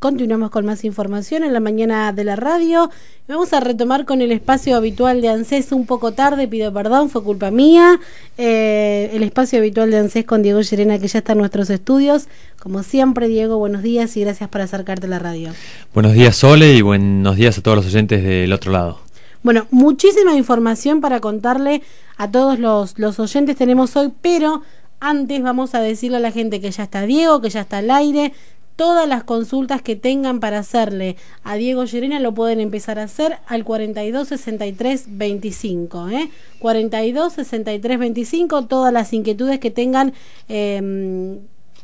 Continuamos con más información en la mañana de la radio. Vamos a retomar con el espacio habitual de ANSES un poco tarde, pido perdón, fue culpa mía. Eh, el espacio habitual de ANSES con Diego serena que ya está en nuestros estudios. Como siempre, Diego, buenos días y gracias por acercarte a la radio. Buenos días, Sole, y buenos días a todos los oyentes del otro lado. Bueno, muchísima información para contarle a todos los, los oyentes tenemos hoy, pero antes vamos a decirle a la gente que ya está Diego, que ya está al aire, todas las consultas que tengan para hacerle a Diego Llerena lo pueden empezar a hacer al 426325. 63 ¿eh? 42 todas las inquietudes que tengan em,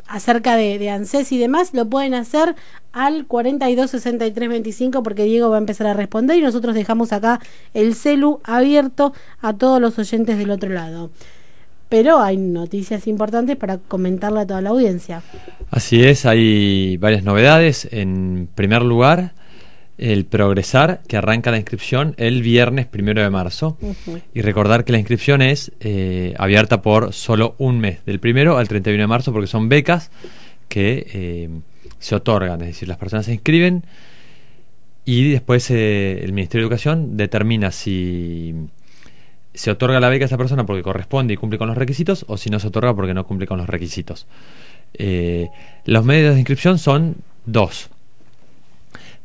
acerca de, ANSES y demás, lo pueden hacer al 426325 porque Diego va a empezar a responder y nosotros dejamos acá el celu abierto a todos los oyentes del otro lado pero hay noticias importantes para comentarle a toda la audiencia. Así es, hay varias novedades. En primer lugar, el Progresar, que arranca la inscripción el viernes primero de marzo. Y recordar que la inscripción es eh, abierta por solo un mes, del primero al 31 de marzo, porque son becas que eh, se otorgan, es decir, las personas se inscriben y después eh, el Ministerio de Educación determina si se otorga la beca a esa persona porque corresponde y cumple con los requisitos o si no se otorga porque no cumple con los requisitos. Eh, los medios de inscripción son dos.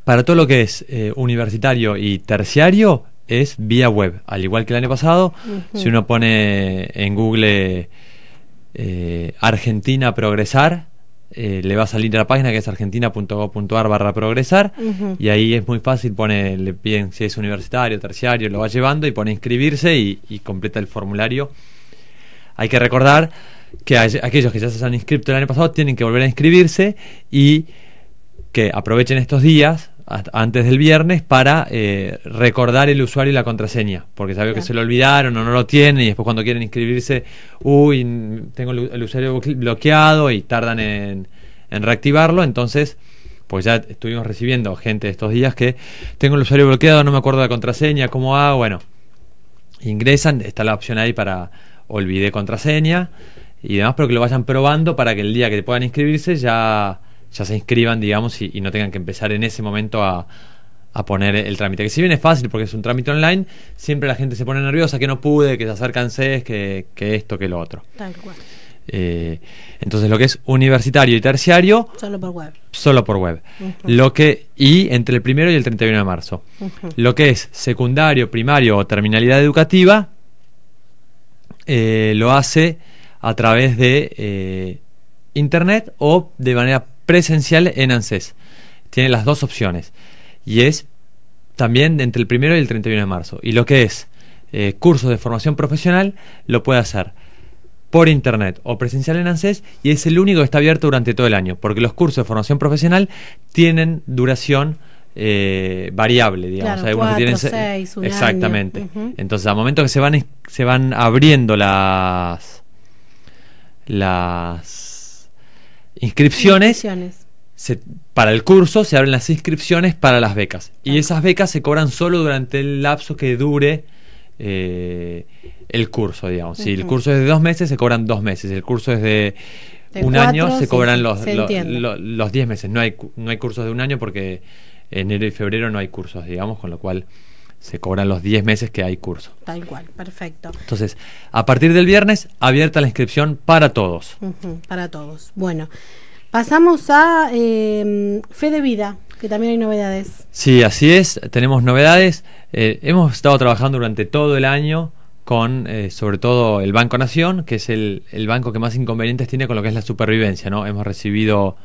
Para todo lo que es eh, universitario y terciario es vía web, al igual que el año pasado. Si uno pone en Google eh, Argentina Progresar, eh, le va a salir a la página que es argentina.gov.ar barra progresar y ahí es muy fácil, pone, le si es universitario, terciario, lo va llevando y pone inscribirse y, completa el formulario. Hay que recordar que aquellos que ya se han inscrito el año pasado tienen que volver a inscribirse y que aprovechen estos días antes del viernes para eh, recordar el usuario y la contraseña, porque sabe que se lo olvidaron o no lo tienen y después cuando quieren inscribirse, uy, tengo el usuario bloqueado y tardan en, reactivarlo, entonces, pues ya estuvimos recibiendo gente estos días que tengo el usuario bloqueado, no me acuerdo la contraseña, ¿cómo hago? Bueno, ingresan, está la opción ahí para olvidé contraseña y demás, pero que lo vayan probando para que el día que puedan inscribirse ya ya se inscriban, digamos, y, no tengan que empezar en ese momento a, poner el trámite. Que si bien es fácil porque es un trámite online, siempre la gente se pone nerviosa, que no pude, que se acercan CES, que, esto, que lo otro. Tal cual. Eh, entonces lo que es universitario y terciario solo por web solo por web lo que y entre el primero y el 31 de marzo lo que es secundario primario o terminalidad educativa eh, lo hace a través de eh, internet o de manera presencial en ANSES. Tiene las dos opciones. Y es también entre el primero y el 31 de marzo. Y lo que es eh, cursos de formación profesional lo puede hacer por internet o presencial en ANSES y es el único que está abierto durante todo el año, porque los cursos de formación profesional tienen duración eh, variable, digamos. exactamente. Entonces, al momento que se van, se van abriendo las las inscripciones, para el curso se abren las inscripciones para las becas. Y esas becas se cobran solo durante el lapso que dure eh, el curso, digamos. Si el curso es de dos meses, se cobran dos meses. Si el curso es de, un año, se cobran los, diez meses. No hay, no hay cursos de un año porque enero y febrero no hay cursos, digamos, con lo cual se cobran los 10 meses que hay curso. Tal cual, perfecto. Entonces, a partir del viernes, abierta la inscripción para todos. para todos. Bueno, pasamos a em, Fe de Vida, que también hay novedades. Sí, así es, tenemos novedades. Eh, hemos estado trabajando durante todo el año con eh, sobre todo el Banco Nación, que es el, el banco que más inconvenientes tiene con lo que es la supervivencia. ¿no? Hemos recibido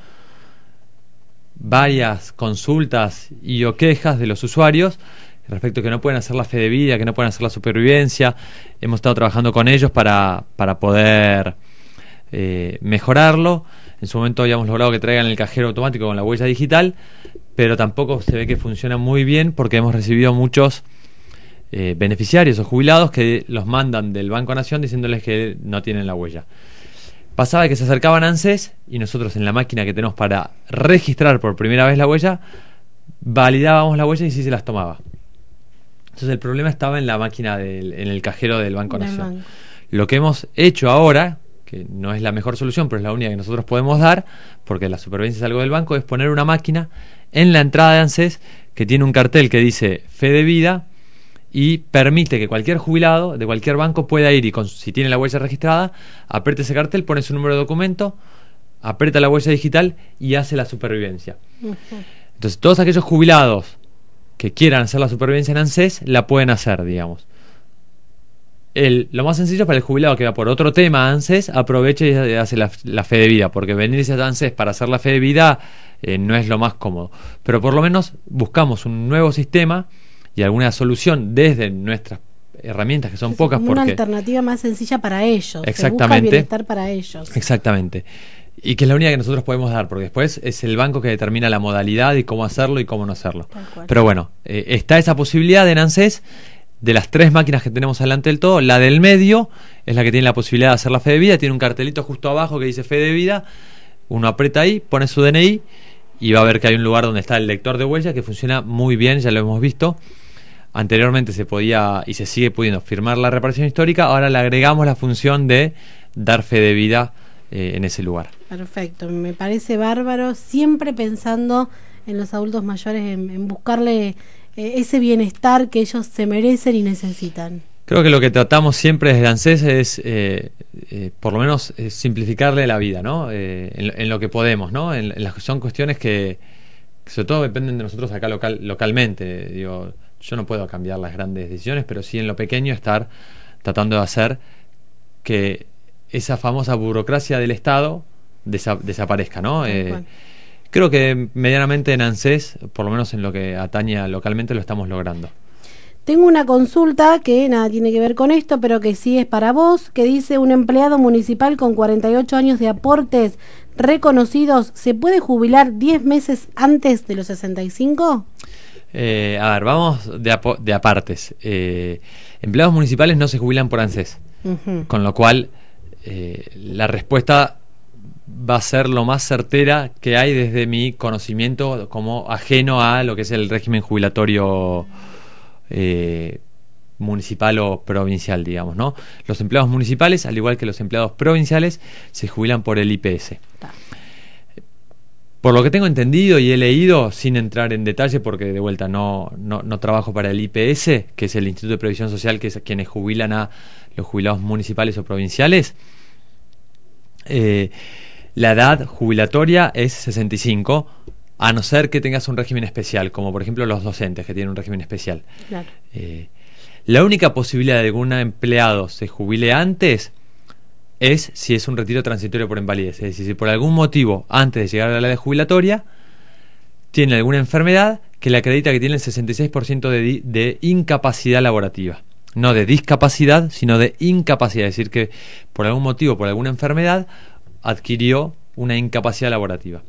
varias consultas y o quejas de los usuarios respecto a que no pueden hacer la fe de vida, que no pueden hacer la supervivencia. Hemos estado trabajando con ellos para, poder eh, mejorarlo. En su momento habíamos logrado que traigan el cajero automático con la huella digital, pero tampoco se ve que funciona muy bien porque hemos recibido muchos eh, beneficiarios o jubilados que los mandan del Banco Nación diciéndoles que no tienen la huella. Pasaba que se acercaban ANSES y nosotros en la máquina que tenemos para registrar por primera vez la huella, validábamos la huella y sí se las tomaba. Entonces el problema estaba en la máquina, en el cajero del Banco Nacional. Lo que hemos hecho ahora, que no es la mejor solución, pero es la única que nosotros podemos dar, porque la supervivencia es algo del banco, es poner una máquina en la entrada de ANSES que tiene un cartel que dice fe de vida y permite que cualquier jubilado de cualquier banco pueda ir y si tiene la huella registrada, aprieta ese cartel, pone su número de documento, aprieta la huella digital y hace la supervivencia. Entonces todos aquellos jubilados que quieran hacer la supervivencia en ANSES la pueden hacer, digamos. lo más sencillo para el jubilado que va por otro tema a ANSES, aproveche y hace la, fe de vida, porque venirse a ANSES para hacer la fe de vida eh, no es lo más cómodo. Pero por lo menos buscamos un nuevo sistema y alguna solución desde nuestras herramientas que son pocas pocas. Una alternativa más sencilla para ellos. Exactamente. bienestar para ellos. Exactamente. Y que es la única que nosotros podemos dar, porque después es el banco que determina la modalidad y cómo hacerlo y cómo no hacerlo. Pero bueno, eh, está esa posibilidad en ANSES. De las tres máquinas que tenemos adelante del todo, la del medio es la que tiene la posibilidad de hacer la fe de vida. Tiene un cartelito justo abajo que dice fe de vida. Uno aprieta ahí, pone su DNI y va a ver que hay un lugar donde está el lector de huellas que funciona muy bien, ya lo hemos visto. Anteriormente se podía y se sigue pudiendo firmar la reparación histórica, ahora le agregamos la función de dar fe de vida eh, en ese lugar. Perfecto, me parece bárbaro, siempre pensando en los adultos mayores, en, buscarle eh, ese bienestar que ellos se merecen y necesitan. Creo que lo que tratamos siempre desde ANSES es, eh, eh, por lo menos, simplificarle la vida, ¿no? En, lo que podemos, ¿no? En, son cuestiones que, sobre todo, dependen de nosotros acá local, localmente. Digo, yo no puedo cambiar las grandes decisiones, pero sí en lo pequeño estar tratando de hacer que esa famosa burocracia del Estado desaparezca, ¿no? Eh, creo que medianamente en ANSES, por lo menos en lo que atañe localmente, lo estamos logrando. Tengo una consulta que nada tiene que ver con esto, pero que sí es para vos, que dice un empleado municipal con 48 años de aportes reconocidos, ¿se puede jubilar 10 meses antes de los 65? Eh, a ver, vamos de, apartes. Eh, empleados municipales no se jubilan por ANSES, con lo cual la respuesta va a ser lo más certera que hay desde mi conocimiento como ajeno a lo que es el régimen jubilatorio eh, municipal o provincial, digamos, ¿no? Los empleados municipales, al igual que los empleados provinciales, se jubilan por el IPS. Por lo que tengo entendido y he leído, sin entrar en detalle, porque de vuelta no, no, no trabajo para el IPS, que es el Instituto de Previsión Social, que es quienes jubilan a los jubilados municipales o provinciales, eh, la edad jubilatoria es 65, a no ser que tengas un régimen especial, como por ejemplo los docentes que tienen un régimen especial. Eh, la única posibilidad de que un empleado se jubile antes es si es un retiro transitorio por invalidez. Es decir, si por algún motivo, antes de llegar a la edad jubilatoria, tiene alguna enfermedad que le acredita que tiene el 66% de, de incapacidad laborativa. No de discapacidad, sino de incapacidad. Es decir, que por algún motivo, por alguna enfermedad, adquirió una incapacidad laborativa.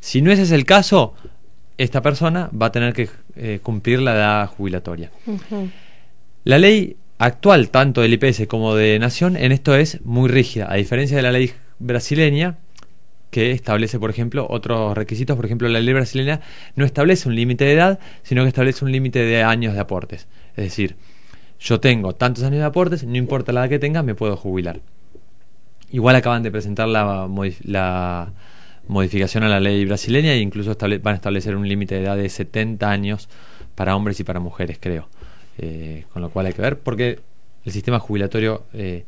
Si no ese es el caso, esta persona va a tener que eh, cumplir la edad jubilatoria. La ley actual, tanto del IPS como de Nación, en esto es muy rígida, a diferencia de la ley brasileña, que establece, por ejemplo, otros requisitos. Por ejemplo, la ley brasileña no establece un límite de edad, sino que establece un límite de años de aportes. Es decir, yo tengo tantos años de aportes, no importa la edad que tenga, me puedo jubilar. Igual acaban de presentar la, la modificación a la ley brasileña e incluso van a establecer un límite de edad de 70 años para hombres y para mujeres, creo. Eh, con lo cual hay que ver, porque el sistema jubilatorio eh,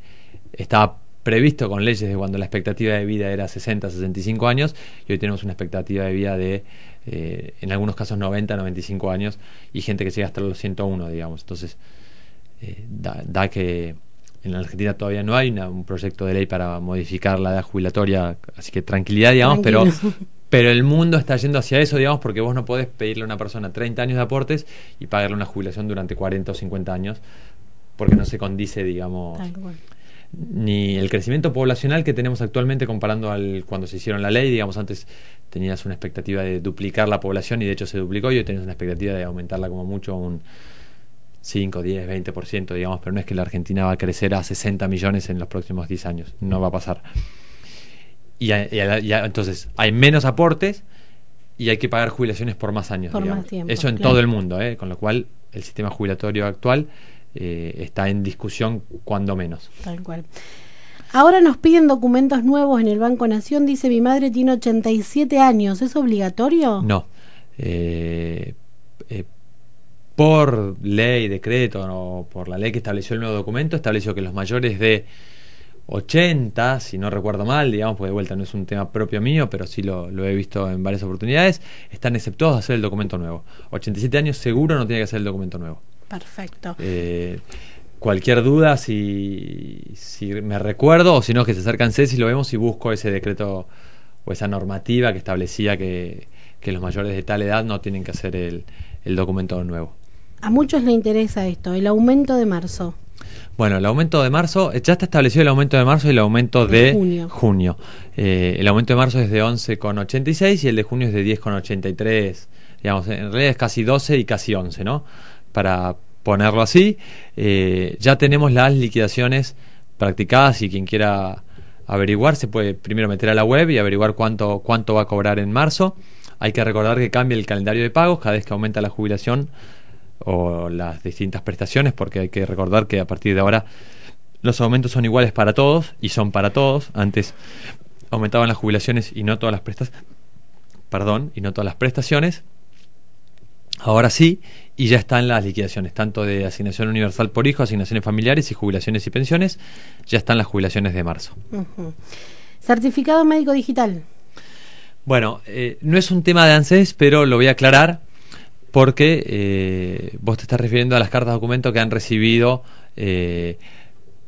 estaba previsto con leyes de cuando la expectativa de vida era 60, 65 años, y hoy tenemos una expectativa de vida de, eh, en algunos casos, 90, 95 años, y gente que llega hasta los 101, digamos. Entonces, da, da que en la Argentina todavía no hay un proyecto de ley para modificar la edad jubilatoria, así que tranquilidad, digamos, pero pero el mundo está yendo hacia eso, digamos, porque vos no podés pedirle a una persona 30 años de aportes y pagarle una jubilación durante 40 o 50 años, porque no se condice, digamos, ni el crecimiento poblacional que tenemos actualmente comparando al cuando se hicieron la ley, digamos, antes tenías una expectativa de duplicar la población y de hecho se duplicó y hoy tenés una expectativa de aumentarla como mucho un 5, 10, 20%, digamos, pero no es que la Argentina va a crecer a 60 millones en los próximos 10 años, no va a pasar. Y, entonces hay menos aportes y hay que pagar jubilaciones por más años. Por Eso en todo el mundo, ¿eh? con lo cual el sistema jubilatorio actual eh, está en discusión cuando menos. Tal cual. Ahora nos piden documentos nuevos en el Banco Nación. Dice, mi madre tiene 87 años, ¿es obligatorio? No. Eh, por ley, decreto o por la ley que estableció el nuevo documento, estableció que los mayores de 80, si no recuerdo mal, digamos, porque de vuelta no es un tema propio mío, pero sí lo, he visto en varias oportunidades, están exceptuados de hacer el documento nuevo. 87 años seguro no tiene que hacer el documento nuevo. Perfecto. Eh, cualquier duda, si, me recuerdo, o si no, que se acercan sé si lo vemos y busco ese decreto o esa normativa que establecía que, los mayores de tal edad no tienen que hacer el documento nuevo a muchos les interesa esto, el aumento de marzo. Bueno, el aumento de marzo, eh, ya está establecido el aumento de marzo y el aumento de, junio. Eh, el aumento de marzo es de 11,86 y el de junio es de 10,83. Digamos, en realidad es casi 12 y casi 11, ¿no? Para ponerlo así, eh, ya tenemos las liquidaciones practicadas y quien quiera averiguar se puede primero meter a la web y averiguar cuánto, cuánto va a cobrar en marzo. Hay que recordar que cambia el calendario de pagos cada vez que aumenta la jubilación o las distintas prestaciones, porque hay que recordar que a partir de ahora los aumentos son iguales para todos y son para todos. Antes aumentaban las jubilaciones y no todas las prestas perdón, y no todas las prestaciones. Ahora sí, y ya están las liquidaciones, tanto de asignación universal por hijo, asignaciones familiares y jubilaciones y pensiones, ya están las jubilaciones de marzo. Certificado médico digital. Bueno, eh, no es un tema de ANSES, pero lo voy a aclarar porque eh, vos te estás refiriendo a las cartas de documento que han recibido eh,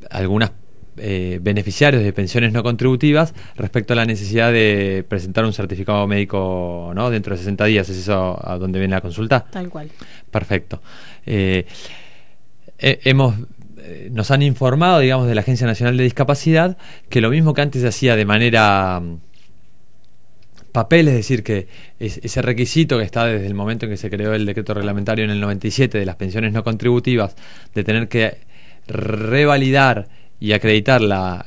algunos eh, beneficiarios de pensiones no contributivas respecto a la necesidad de presentar un certificado médico ¿no? dentro de 60 días. ¿Es eso a donde viene la consulta? Tal cual. Perfecto. hemos, nos han informado, digamos, de la Agencia Nacional de Discapacidad que lo mismo que antes se hacía de manera papel, es decir, que ese requisito que está desde el momento en que se creó el decreto reglamentario en el 97 de las pensiones no contributivas, de tener que revalidar y acreditar la,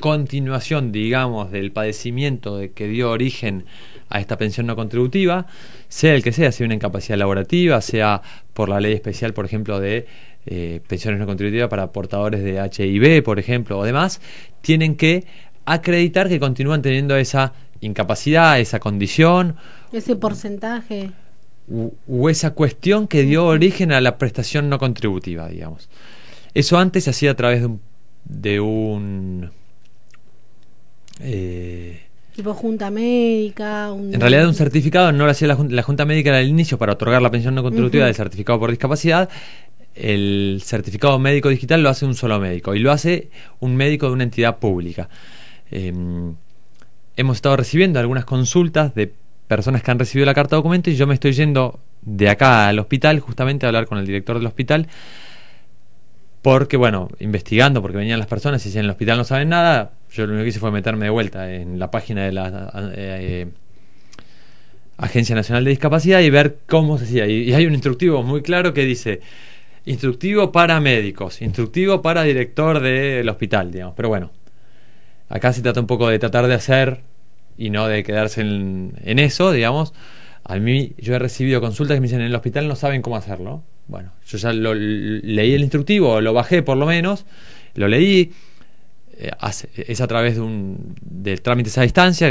continuación, digamos, del padecimiento de que dio origen a esta pensión no contributiva, sea el que sea, sea una incapacidad laborativa, sea por la ley especial, por ejemplo, de eh, pensiones no contributivas para portadores de HIV, por ejemplo, o demás, tienen que acreditar que continúan teniendo esa incapacidad, esa condición. Ese porcentaje. O esa cuestión que dio origen a la prestación no contributiva, digamos. Eso antes se hacía a través de un... De un eh, tipo junta médica. En realidad un certificado no lo hacía la, junta, médica al inicio para otorgar la pensión no contributiva del certificado por discapacidad. El certificado médico digital lo hace un solo médico y lo hace un médico de una entidad pública. Em, hemos estado recibiendo algunas consultas de personas que han recibido la carta de documento y yo me estoy yendo de acá al hospital justamente a hablar con el director del hospital porque bueno, investigando, porque venían las personas y si en el hospital no saben nada, yo lo único que hice fue meterme de vuelta en la página de la eh, eh, Agencia Nacional de Discapacidad y ver cómo se hacía. y, hay un instructivo muy claro que dice, instructivo para médicos, instructivo para director del hospital, digamos, pero bueno. Acá se trata un poco de tratar de hacer y no de quedarse en, eso, digamos. A mí yo he recibido consultas que me dicen en el hospital no saben cómo hacerlo. Bueno, yo ya leí el instructivo, lo bajé por lo menos, lo leí. Eh, es a través de, un, de trámites a distancia,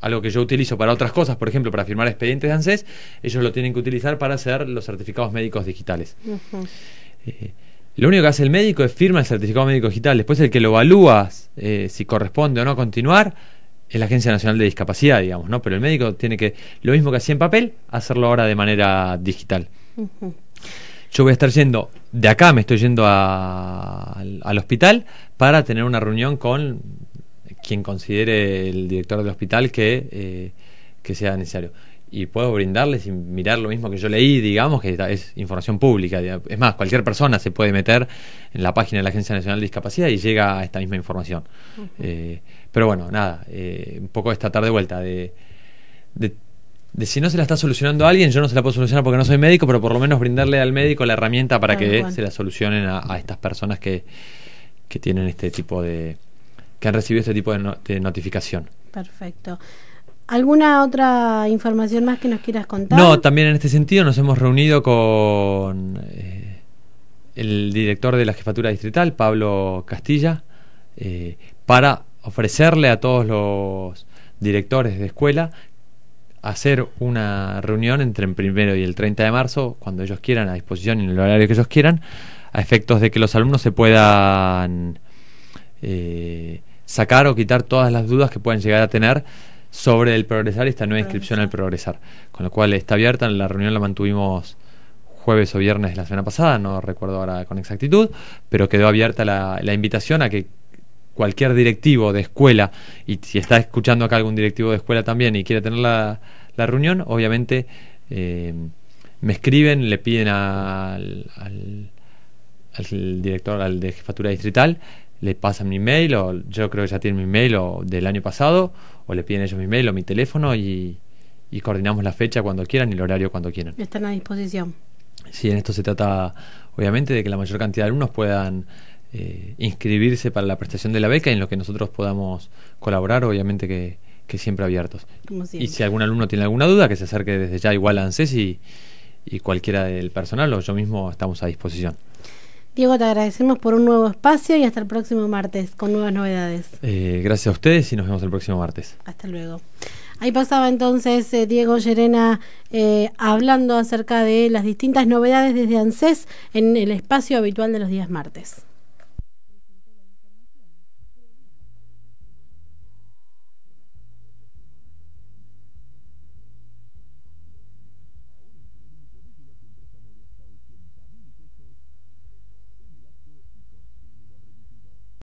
algo que yo utilizo para otras cosas, por ejemplo, para firmar expedientes de ANSES, ellos lo tienen que utilizar para hacer los certificados médicos digitales. Lo único que hace el médico es firma el certificado médico digital. Después el que lo evalúa eh, si corresponde o no continuar es la Agencia Nacional de Discapacidad, digamos, ¿no? Pero el médico tiene que, lo mismo que hacía en papel, hacerlo ahora de manera digital. Yo voy a estar yendo, de acá me estoy yendo al, hospital para tener una reunión con quien considere el director del hospital que, eh, que sea necesario y puedo brindarles y mirar lo mismo que yo leí, digamos, que es información pública. Es más, cualquier persona se puede meter en la página de la Agencia Nacional de Discapacidad y llega a esta misma información. Eh, pero bueno, nada, eh, un poco esta tarde vuelta de, de, si no se la está solucionando a alguien, yo no se la puedo solucionar porque no soy médico, pero por lo menos brindarle al médico la herramienta para que se la solucionen a, estas personas que, que, tienen este tipo de... que han recibido este tipo de notificación. Perfecto. ¿Alguna otra información más que nos quieras contar? No, también en este sentido nos hemos reunido con eh, el director de la jefatura distrital, Pablo Castilla, eh, para ofrecerle a todos los directores de escuela hacer una reunión entre el primero y el 30 de marzo, cuando ellos quieran, a disposición y en el horario que ellos quieran, a efectos de que los alumnos se puedan eh, sacar o quitar todas las dudas que puedan llegar a tener sobre el progresar y esta nueva inscripción al progresar. Con lo cual está abierta, la reunión la mantuvimos jueves o viernes de la semana pasada, no recuerdo ahora con exactitud, pero quedó abierta la, la invitación a que cualquier directivo de escuela, y si está escuchando acá algún directivo de escuela también y quiere tener la, reunión, obviamente eh, me escriben, le piden al, al, director, al de jefatura distrital, le pasan mi mail, o yo creo que ya tiene mi mail o del año pasado, o le piden ellos mi mail o mi teléfono y, coordinamos la fecha cuando quieran y el horario cuando quieran. Están a disposición. Sí, en esto se trata obviamente de que la mayor cantidad de alumnos puedan eh, inscribirse para la prestación de la beca y en lo que nosotros podamos colaborar, obviamente que, siempre abiertos. Y si algún alumno tiene alguna duda, que se acerque desde ya igual a ANSES y cualquiera del personal o yo mismo estamos a disposición. Diego, te agradecemos por un nuevo espacio y hasta el próximo martes con nuevas novedades. Eh, gracias a ustedes y nos vemos el próximo martes. Hasta luego. Ahí pasaba entonces eh, Diego Llerena eh, hablando acerca de las distintas novedades desde ANSES en el espacio habitual de los días martes.